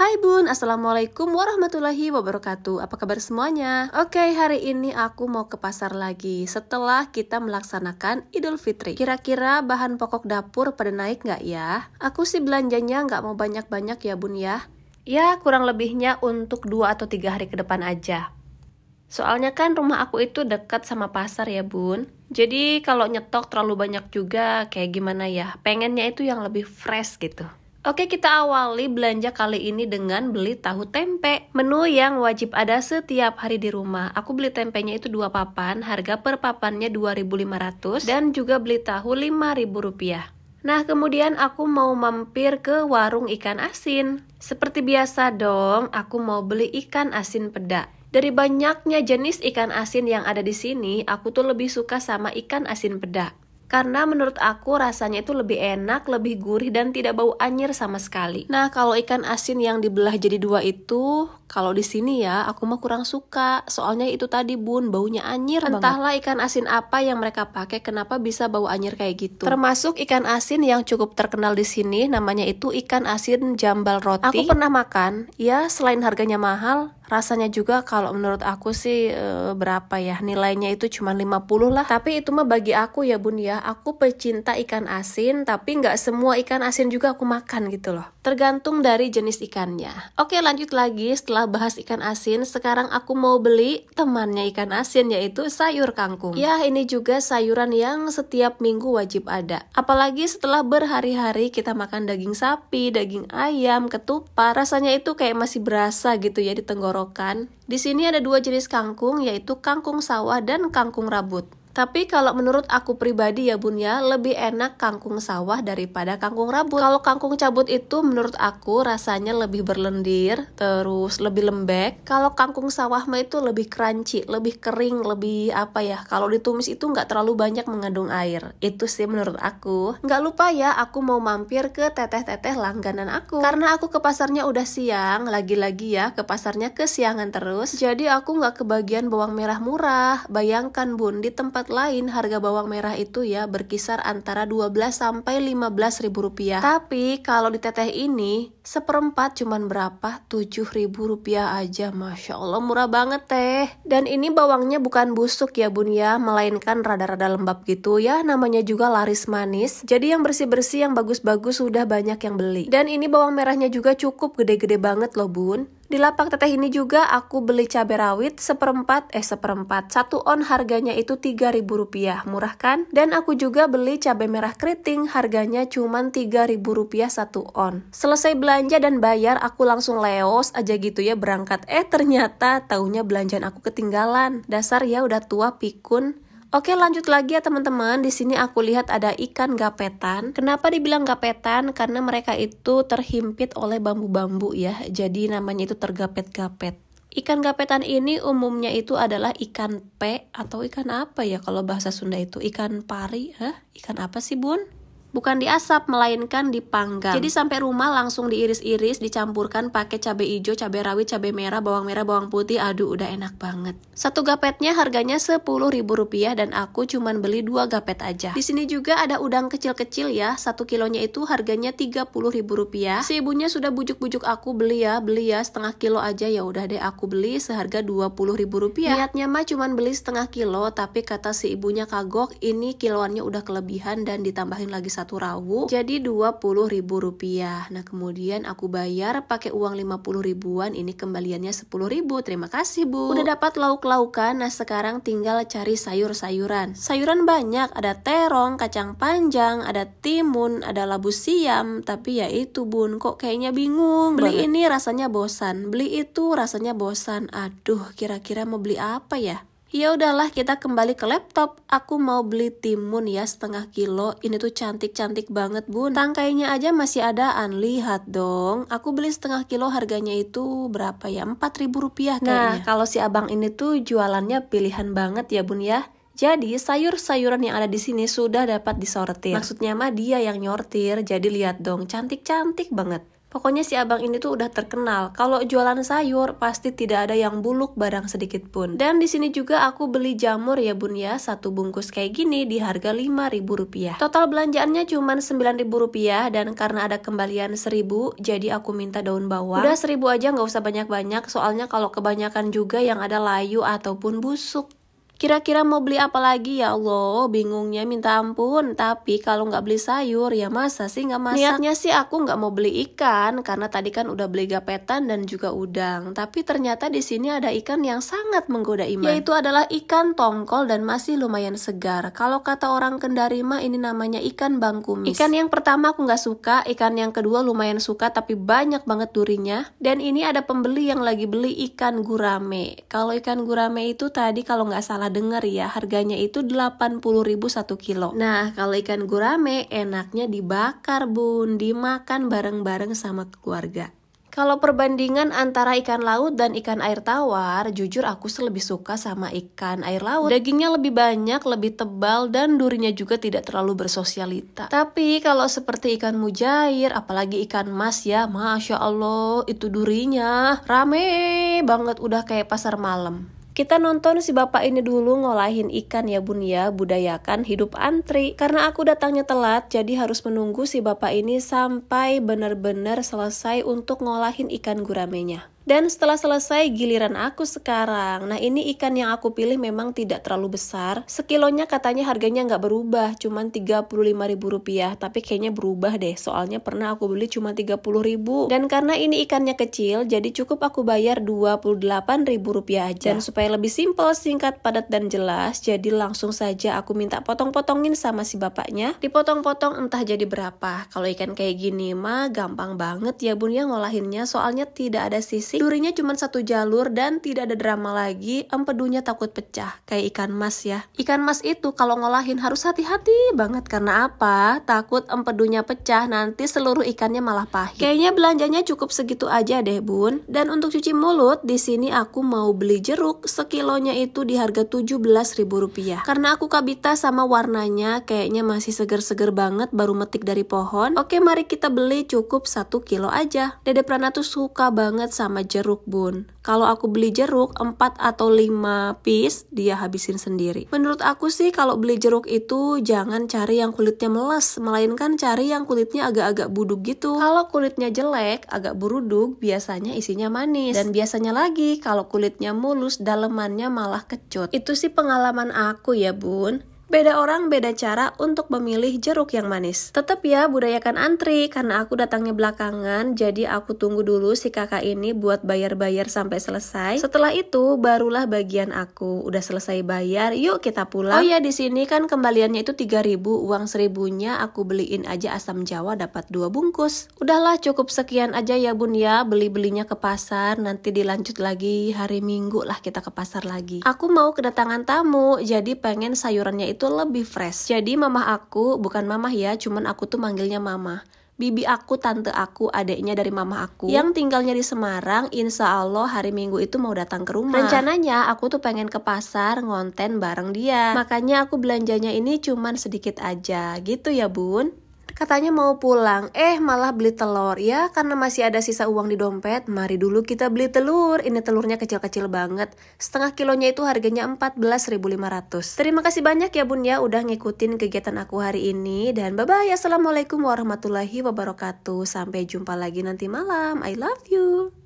Hai Bun, Assalamualaikum warahmatullahi wabarakatuh Apa kabar semuanya? Oke, hari ini aku mau ke pasar lagi Setelah kita melaksanakan Idul Fitri Kira-kira bahan pokok dapur pada naik nggak ya? Aku sih belanjanya nggak mau banyak-banyak ya Bun ya Ya, kurang lebihnya untuk 2 atau 3 hari ke depan aja Soalnya kan rumah aku itu dekat sama pasar ya bun Jadi kalau nyetok terlalu banyak juga kayak gimana ya Pengennya itu yang lebih fresh gitu Oke, kita awali belanja kali ini dengan beli tahu tempe. Menu yang wajib ada setiap hari di rumah. Aku beli tempenya itu dua papan, harga per papannya 2.500 dan juga beli tahu 5.000 rupiah. Nah, kemudian aku mau mampir ke warung ikan asin. Seperti biasa dong, aku mau beli ikan asin peda. Dari banyaknya jenis ikan asin yang ada di sini, aku tuh lebih suka sama ikan asin peda karena menurut aku rasanya itu lebih enak, lebih gurih dan tidak bau anyir sama sekali. Nah, kalau ikan asin yang dibelah jadi dua itu kalau di sini ya, aku mah kurang suka. Soalnya itu tadi bun, baunya anyir Entahlah ikan asin apa yang mereka pakai, kenapa bisa bau anyir kayak gitu. Termasuk ikan asin yang cukup terkenal di sini, namanya itu ikan asin jambal roti. Aku pernah makan, ya selain harganya mahal, rasanya juga kalau menurut aku sih e, berapa ya nilainya itu cuma 50 lah tapi itu mah bagi aku ya bun ya aku pecinta ikan asin tapi nggak semua ikan asin juga aku makan gitu loh tergantung dari jenis ikannya. Oke, lanjut lagi setelah bahas ikan asin, sekarang aku mau beli temannya ikan asin yaitu sayur kangkung. Ya, ini juga sayuran yang setiap minggu wajib ada. Apalagi setelah berhari-hari kita makan daging sapi, daging ayam, ketupat, rasanya itu kayak masih berasa gitu ya di tenggorokan. Di sini ada dua jenis kangkung yaitu kangkung sawah dan kangkung rabut. Tapi kalau menurut aku pribadi ya bun ya, lebih enak kangkung sawah daripada kangkung rambut Kalau kangkung cabut itu menurut aku rasanya lebih berlendir, terus lebih lembek. Kalau kangkung sawah mah itu lebih crunchy, lebih kering, lebih apa ya, kalau ditumis itu nggak terlalu banyak mengandung air. Itu sih menurut aku. Nggak lupa ya, aku mau mampir ke teteh-teteh langganan aku. Karena aku ke pasarnya udah siang, lagi-lagi ya ke pasarnya kesiangan terus. Jadi aku nggak kebagian bawang merah murah. Bayangkan bun, di tempat tempat lain harga bawang merah itu ya berkisar antara 12 sampai 15 ribu rupiah. Tapi kalau di teteh ini seperempat cuman berapa? 7 ribu rupiah aja. Masya Allah murah banget teh. Dan ini bawangnya bukan busuk ya bun ya, melainkan rada-rada lembab gitu ya. Namanya juga laris manis. Jadi yang bersih-bersih yang bagus-bagus sudah banyak yang beli. Dan ini bawang merahnya juga cukup gede-gede banget loh bun. Di lapak teteh ini juga aku beli cabai rawit seperempat, eh seperempat, satu on harganya itu Rp3.000, murah kan? Dan aku juga beli cabai merah keriting, harganya cuma rp rupiah satu on. Selesai belanja dan bayar, aku langsung leos aja gitu ya berangkat. Eh ternyata taunya belanjaan aku ketinggalan. Dasar ya udah tua pikun. Oke lanjut lagi ya teman-teman. Di sini aku lihat ada ikan gapetan. Kenapa dibilang gapetan? Karena mereka itu terhimpit oleh bambu-bambu ya. Jadi namanya itu tergapet-gapet. Ikan gapetan ini umumnya itu adalah ikan pe atau ikan apa ya kalau bahasa Sunda itu? Ikan pari, Hah? Eh? Ikan apa sih bun? bukan diasap melainkan dipanggang. Jadi sampai rumah langsung diiris-iris, dicampurkan pakai cabai hijau, cabai rawit, cabai merah, bawang merah, bawang putih. Aduh, udah enak banget. Satu gapetnya harganya Rp10.000 dan aku cuman beli dua gapet aja. Di sini juga ada udang kecil-kecil ya. Satu kilonya itu harganya Rp30.000. Si ibunya sudah bujuk-bujuk aku beli ya, beli ya setengah kilo aja ya udah deh aku beli seharga Rp20.000. Niatnya mah cuman beli setengah kilo, tapi kata si ibunya kagok ini kiloannya udah kelebihan dan ditambahin lagi satu rawu jadi Rp20.000. Nah, kemudian aku bayar pakai uang 50 ribuan, ini kembaliannya 10 ribu. Terima kasih, Bu. Udah dapat lauk-laukan, nah sekarang tinggal cari sayur-sayuran. Sayuran banyak, ada terong, kacang panjang, ada timun, ada labu siam, tapi ya itu, Bun, kok kayaknya bingung. Beli ini rasanya bosan, beli itu rasanya bosan. Aduh, kira-kira mau beli apa ya? Ya udahlah kita kembali ke laptop. Aku mau beli timun ya setengah kilo. Ini tuh cantik-cantik banget bun. Tangkainya aja masih adaan. Lihat dong. Aku beli setengah kilo harganya itu berapa ya? 4000 rupiah nah, kayaknya. Nah kalau si abang ini tuh jualannya pilihan banget ya bun ya. Jadi sayur-sayuran yang ada di sini sudah dapat disortir. Maksudnya mah dia yang nyortir, jadi lihat dong cantik-cantik banget. Pokoknya si abang ini tuh udah terkenal. Kalau jualan sayur pasti tidak ada yang buluk barang sedikit pun. Dan di sini juga aku beli jamur ya bun ya, satu bungkus kayak gini di harga lima ribu rupiah. Total belanjaannya cuma sembilan ribu rupiah dan karena ada kembalian seribu jadi aku minta daun bawang. Udah seribu aja nggak usah banyak-banyak soalnya kalau kebanyakan juga yang ada layu ataupun busuk. Kira-kira mau beli apa lagi ya Allah, bingungnya minta ampun. Tapi kalau nggak beli sayur, ya masa sih nggak masak? Niatnya sih aku nggak mau beli ikan, karena tadi kan udah beli gapetan dan juga udang. Tapi ternyata di sini ada ikan yang sangat menggoda iman. Yaitu adalah ikan tongkol dan masih lumayan segar. Kalau kata orang Kendari mah ini namanya ikan bangkumis. Ikan yang pertama aku nggak suka, ikan yang kedua lumayan suka tapi banyak banget durinya. Dan ini ada pembeli yang lagi beli ikan gurame. Kalau ikan gurame itu tadi kalau nggak salah dengar ya, harganya itu 80.000 satu kilo. Nah, kalau ikan gurame enaknya dibakar, Bun, dimakan bareng-bareng sama keluarga. Kalau perbandingan antara ikan laut dan ikan air tawar, jujur aku lebih suka sama ikan air laut. Dagingnya lebih banyak, lebih tebal, dan durinya juga tidak terlalu bersosialita. Tapi kalau seperti ikan mujair, apalagi ikan mas ya, Masya Allah, itu durinya rame banget udah kayak pasar malam. Kita nonton si bapak ini dulu ngolahin ikan ya bun ya, budayakan hidup antri. Karena aku datangnya telat, jadi harus menunggu si bapak ini sampai benar-benar selesai untuk ngolahin ikan guramenya. Dan setelah selesai giliran aku sekarang. Nah ini ikan yang aku pilih memang tidak terlalu besar. Sekilonya katanya harganya nggak berubah, cuman Rp35.000. Tapi kayaknya berubah deh, soalnya pernah aku beli cuma Rp30.000. Dan karena ini ikannya kecil, jadi cukup aku bayar Rp28.000 aja. Dan ya. supaya lebih simple, singkat, padat, dan jelas, jadi langsung saja aku minta potong-potongin sama si bapaknya. Dipotong-potong entah jadi berapa. Kalau ikan kayak gini mah gampang banget ya bun ya ngolahinnya, soalnya tidak ada sisi Durinya cuma satu jalur dan tidak ada drama lagi, empedunya takut pecah, kayak ikan mas ya. Ikan mas itu kalau ngolahin harus hati-hati banget, karena apa? Takut empedunya pecah, nanti seluruh ikannya malah pahit. Kayaknya belanjanya cukup segitu aja deh bun. Dan untuk cuci mulut, di sini aku mau beli jeruk, sekilonya itu di harga ribu rupiah. Karena aku kabita sama warnanya, kayaknya masih seger-seger banget baru metik dari pohon. Oke, mari kita beli cukup satu kilo aja. Dede Pranatu suka banget sama jeruk bun. Kalau aku beli jeruk 4 atau 5 piece dia habisin sendiri. Menurut aku sih kalau beli jeruk itu jangan cari yang kulitnya meles, melainkan cari yang kulitnya agak-agak buduk gitu. Kalau kulitnya jelek, agak beruduk, biasanya isinya manis. Dan biasanya lagi kalau kulitnya mulus, dalemannya malah kecut. Itu sih pengalaman aku ya bun. Beda orang, beda cara untuk memilih jeruk yang manis. Tetap ya, budayakan antri karena aku datangnya belakangan, jadi aku tunggu dulu si kakak ini buat bayar-bayar sampai selesai. Setelah itu barulah bagian aku. Udah selesai bayar, yuk kita pulang. Oh ya, di sini kan kembaliannya itu 3000, uang seribunya aku beliin aja asam Jawa dapat dua bungkus. Udahlah cukup sekian aja ya Bun ya, beli-belinya ke pasar, nanti dilanjut lagi hari Minggu lah kita ke pasar lagi. Aku mau kedatangan tamu, jadi pengen sayurannya itu itu lebih fresh. Jadi mamah aku, bukan mamah ya, cuman aku tuh manggilnya mama. bibi aku, tante aku, adiknya dari mama aku yang tinggalnya di Semarang, insya Allah hari Minggu itu mau datang ke rumah. Rencananya aku tuh pengen ke pasar ngonten bareng dia. Makanya aku belanjanya ini cuman sedikit aja, gitu ya bun. Katanya mau pulang, eh malah beli telur. Ya karena masih ada sisa uang di dompet, mari dulu kita beli telur. Ini telurnya kecil-kecil banget. Setengah kilonya itu harganya 14.500. Terima kasih banyak ya bun ya udah ngikutin kegiatan aku hari ini. Dan bye-bye. Assalamualaikum warahmatullahi wabarakatuh. Sampai jumpa lagi nanti malam. I love you.